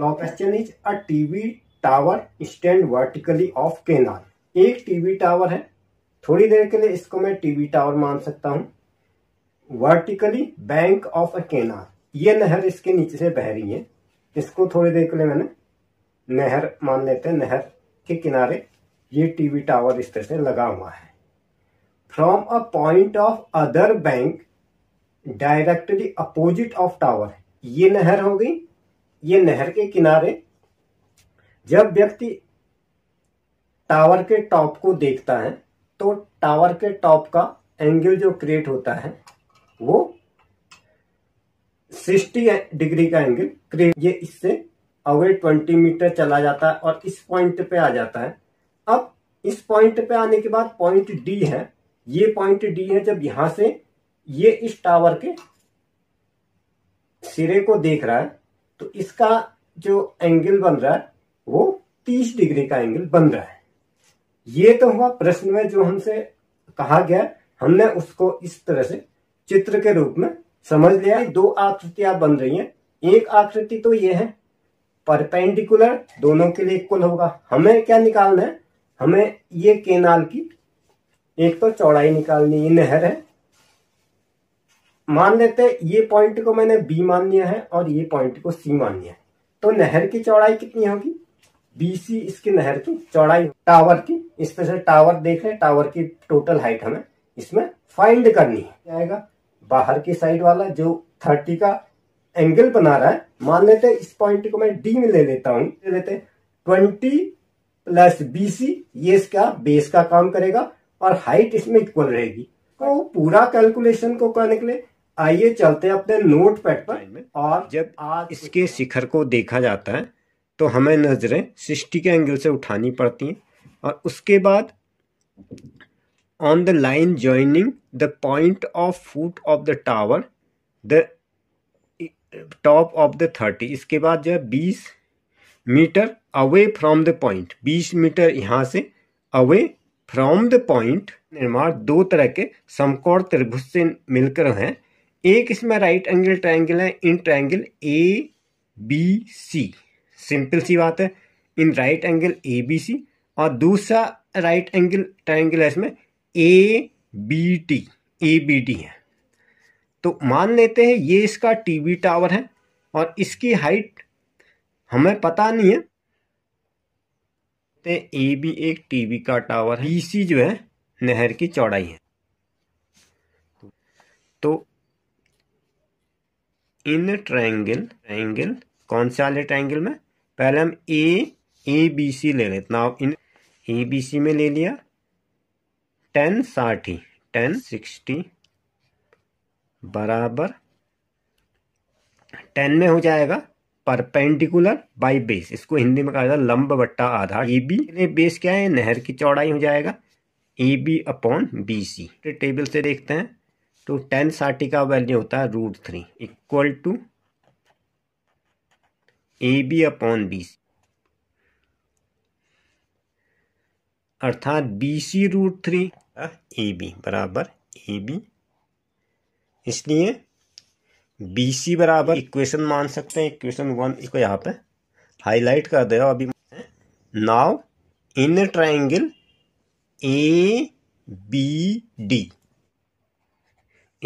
now question is a TV tower stand vertically of canal एक TV tower है थोड़ी देर के लिए इसको मैं टीवी टावर मान सकता हूं vertically bank of a canal ये नहर इसके नीचे से बह रही है इसको थोड़ी देर के लिए मैंने नहर मान लेते हैं नहर के किनारे ये टीवी टावर इस तरह से लगा हुआ है from a point of other bank directly opposite of tower ये नहर हो गई ये नहर के किनारे जब व्यक्ति टावर के टॉप को देखता है तो टावर के टॉप का एंगल जो क्रिएट होता है वो 60 डिग्री का एंगल क्रिएट ये इससे अवे 20 मीटर चला जाता है और इस पॉइंट पे आ जाता है अब इस पॉइंट पे आने के बाद पॉइंट डी है ये पॉइंट डी है जब यहां से ये इस टावर के सिरे को देख रहा है तो इसका जो एंगल बन रहा है वो 30 डिग्री का एंगल बन रहा है ये तो हुआ प्रश्न में जो हमसे कहा गया हमने उसको इस तरह से चित्र के रूप में समझ लिया दो आकृतियां बन रही हैं एक आकृति तो ये है परपेंडिकुलर दोनों के लिए इक्वल होगा हमें क्या निकालना है हमें ये केनाल की एक तो चौड़ाई निकालनी ये नहर है मान लेते हैं ये पॉइंट को मैंने बी मान लिया है और ये पॉइंट को सी मान लिया है तो नहर की चौड़ाई कितनी होगी बीसी इसकी नहर की चौड़ाई टावर की इस पे से टावर देख रहे टावर की टोटल हाइट हमें इसमें फाइंड करनी है आएगा बाहर की साइड वाला जो थर्टी का एंगल बना रहा है मान लेते इस पॉइंट को मैं डी में ले लेता हूँ ले लेते ट्वेंटी प्लस बीसी ये इसका बेस का काम करेगा और हाइट इसमें इक्वल रहेगी तो पूरा कैलकुलेशन को करने के लिए आइए चलते अपने नोट पैड पर और जब आज इसके शिखर को देखा जाता है तो हमें नज़रें सृष्टि के एंगल से उठानी पड़ती हैं और उसके बाद on the line joining the point of foot of the tower the top of the thirty इसके बाद जो है बीस metre away from the point बीस मीटर यहाँ से अवे फ्रॉम द पॉइंट निर्माण दो तरह के समकोण त्रिभुज से मिलकर हैं एक इसमें राइट एंगल ट्रायंगल है in triangle A B C simple सी बात है in right angle A B C और दूसरा राइट एंगल ट्रायंगल है इसमें A B T A B T है तो मान लेते हैं ये इसका टी टावर है और इसकी हाइट हमें पता नहीं है तो ए बी एक टीवी का टावर है बी सी जो है नहर की चौड़ाई है तो इन ट्राइंगल ट्राइंगल कौन से वाले ट्राइंगल में पहले हम ए ए बी सी ले लेते नाउ इन ए बी सी में ले लिया टेन साठी टेन सिक्सटी बराबर टेन में हो जाएगा परपेंडिकुलर बाई बेस इसको हिंदी में कहा जाता है लंब बट्टा आधा ए बी बेस क्या है नहर की चौड़ाई हो जाएगा A B upon B C table से देखते हैं तो टेन साठी का वैल्यू होता है root three equal to A B upon B C अर्थात B C root three A B बराबर ए बी इसलिए बी सी बराबर इक्वेशन मान सकते हैं इक्वेशन वन इसको यहाँ पे हाईलाइट कर दे अभी now in triangle A B D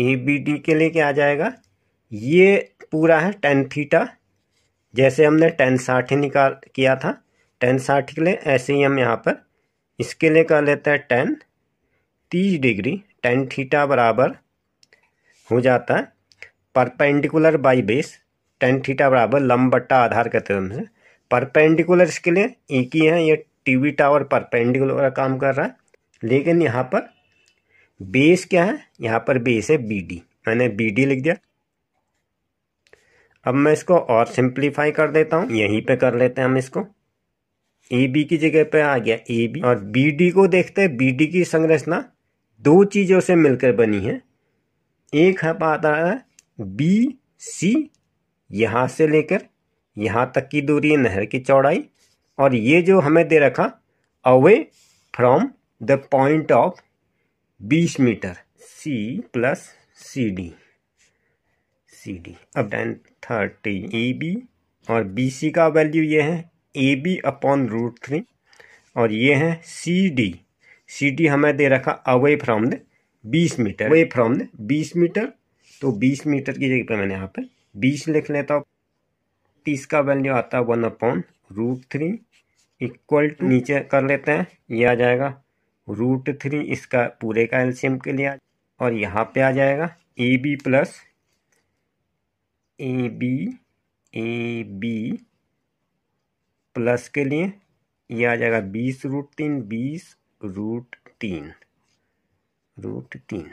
A B D के लेके आ जाएगा ये पूरा है टेन थीटा जैसे हमने टेन साठ निकाल किया था टेन साठ के लिए ऐसे ही हम यहाँ पर इसके लिए कर लेते हैं टेन तीस डिग्री टेन थीटा बराबर हो जाता है perpendicular by base tan theta बराबर लम बट्टा आधार कहते हैं हमसे परपेंडिकुलर इसके लिए एक ही है ये टीवी टावर परपेंडिकुलर काम कर रहा है लेकिन यहाँ पर बेस क्या है यहाँ पर बेस है बी डी मैंने बी डी लिख दिया अब मैं इसको और सिंप्लीफाई कर देता हूँ यहीं पे कर लेते हैं हम इसको ए बी की जगह पे आ गया ए बी और बी डी को देखते हैं बी डी की संरचना दो चीज़ों से मिलकर बनी है एक है पाता है बी सी यहाँ से लेकर यहाँ तक की दूरी नहर की चौड़ाई और ये जो हमें दे रखा away from the point of बीस metre C plus C D C D अब टेन थर्टी ए बी और बी सी का वैल्यू ये है A B upon root three और ये है सी डी सी डी हमें दे रखा अवे फ्रॉम द बीस मीटर अवे फ्रॉम द बीस मीटर तो बीस मीटर की जगह पर मैंने यहाँ पे बीस लिख लेता हूँ तीस का वैल्यू आता है one upon root three equal to नीचे कर लेते हैं ये आ जाएगा रूट थ्री इसका पूरे का एल्शियम के लिए और यहाँ पे आ जाएगा A B plus A B A B plus के लिए ये आ जाएगा बीस रूट तीन बीस रूट तीन रूट तीन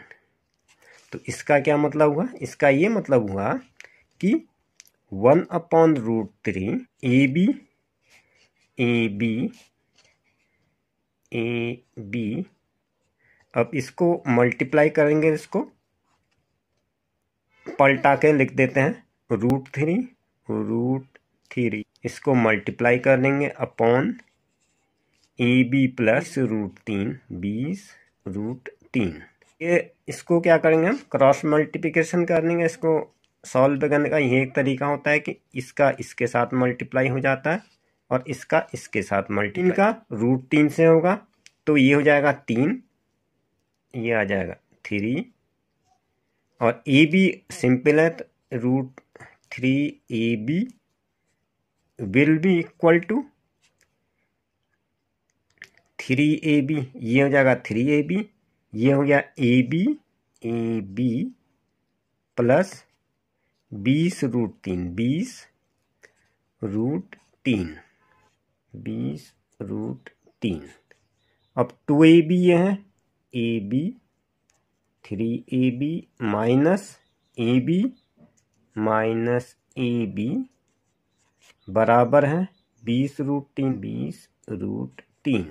तो इसका क्या मतलब हुआ इसका ये मतलब हुआ कि one upon root three A B A B A B अब इसको मल्टीप्लाई करेंगे इसको पलटा के लिख देते हैं रूट थ्री रूट थ्री इसको मल्टीप्लाई कर लेंगे upon A B plus root तीन बीस रूट तीन ये इसको क्या करेंगे हम क्रॉस मल्टीप्लिकेशन कर लेंगे इसको सॉल्व करने का ये एक तरीका होता है कि इसका इसके साथ मल्टीप्लाई हो जाता है और इसका इसके साथ मल्टी इनका रूट तीन से होगा तो ये हो जाएगा तीन ये आ जाएगा थ्री और ए बी सिंपल है तो root three A B will be equal to three A B ये हो जाएगा थ्री ए बी ये हो गया A B A B plus बीस रूट तीन बीस रूट तीन बीस रूट तीन अब टू ए बी ये है A B three A B minus A B minus A B बराबर है बीस रूट तीन बीस रूट तीन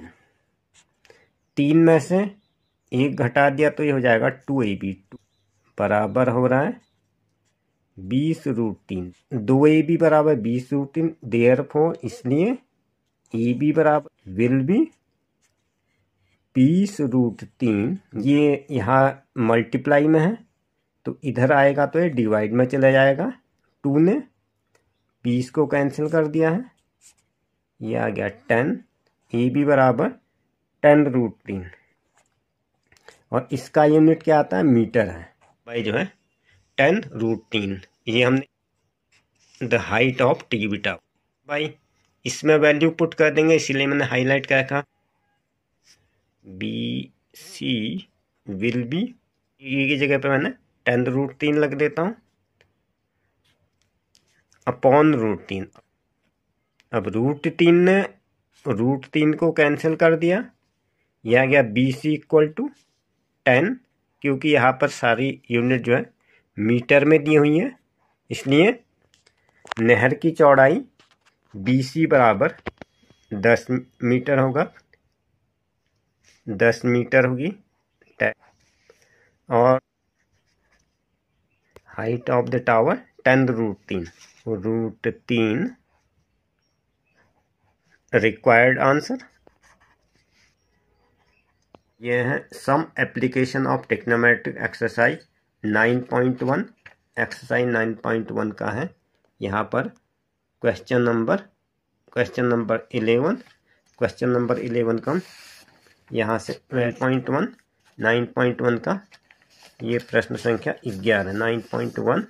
तीन में से एक घटा दिया तो ये हो जाएगा टू ए बी टू बराबर हो रहा है बीस रूट तीन दो ए बी बराबर बीस रूट तीन देयर फोर इसलिए ए बी बराबर विल बी बीस रूट तीन ये यहाँ मल्टीप्लाई में है तो इधर आएगा तो ये डिवाइड में चला जाएगा टू ने बीस को कैंसिल कर दिया है ये आ गया टेन ए बी बराबर टेन रूट तीन और इसका यूनिट क्या आता है मीटर है भाई जो है टेन रूट तीन ये हमने the height of T beta by इसमें वैल्यू पुट कर देंगे इसीलिए मैंने हाईलाइट कर रखा B C will be E की जगह पे मैंने टेन रूट तीन लग देता हूँ अपॉन रूट तीन अब रूट तीन ने रूट तीन को कैंसिल कर दिया यह गया B C equal to ten क्योंकि यहाँ पर सारी यूनिट जो है मीटर में दी हुई है इसलिए नहर की चौड़ाई बी सी बराबर दस मीटर होगा दस मीटर होगी और height of the tower ten root तीन रूट तीन रिक्वायर्ड आंसर ये है some application of trigonometric exercise 9.1 exercise 9.1 का है यहाँ पर question number question number eleven question number eleven का यहाँ से twelve point one nine point one का ये प्रश्न संख्या ग्यारह नाइन पॉइंट वन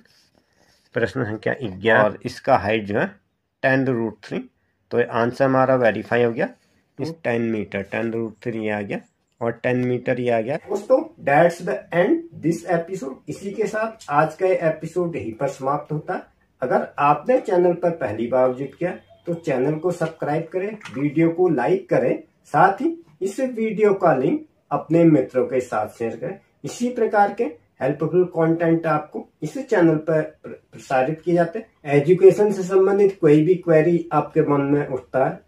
प्रश्न संख्या ग्यारह और इसका हाइट जो है टेन रूट थ्री तो आंसर हमारा वेरीफाई हो गया इस ten metre ten root three आ गया और टेन मीटर ये आ गया दोस्तों that's the end this episode इसी के साथ आज का एपिसोड यहीं पर समाप्त होता है अगर आपने चैनल पर पहली बार विजिट किया तो चैनल को सब्सक्राइब करें वीडियो को लाइक करें साथ ही इस वीडियो का लिंक अपने मित्रों के साथ शेयर करें इसी प्रकार के हेल्पफुल कंटेंट आपको इस चैनल पर प्रसारित किए जाते हैं एजुकेशन से संबंधित कोई भी क्वेरी आपके मन में उठता है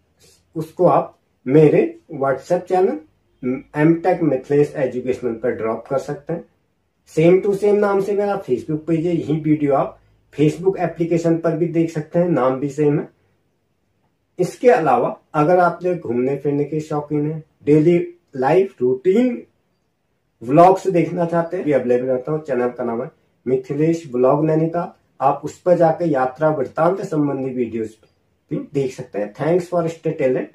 उसको आप मेरे WhatsApp channel M tech Mithilesh educational पर ड्रॉप कर सकते हैं सेम टू सेम नाम से मेरा फेसबुक पेज है यही वीडियो आप फेसबुक एप्लीकेशन पर भी देख सकते हैं नाम भी सेम है इसके अलावा अगर आप जो घूमने फिरने के शौकीन है डेली लाइफ रूटीन व्लॉग्स देखना चाहते हैं अवेलेबल रहता हूँ चैनल का नाम है मिथिलेश ब्लॉग नैनीताल आप उस पर जाकर यात्रा वृत्तांत संबंधी वीडियोस भी देख सकते हैं थैंक्स फॉर स्टे टैलेंट